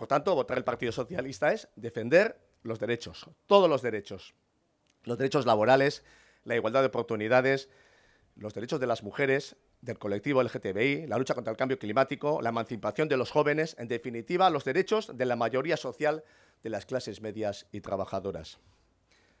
Por tanto, votar el Partido Socialista es defender los derechos, todos los derechos. Los derechos laborales, la igualdad de oportunidades, los derechos de las mujeres, del colectivo LGTBI, la lucha contra el cambio climático, la emancipación de los jóvenes, en definitiva, los derechos de la mayoría social de las clases medias y trabajadoras.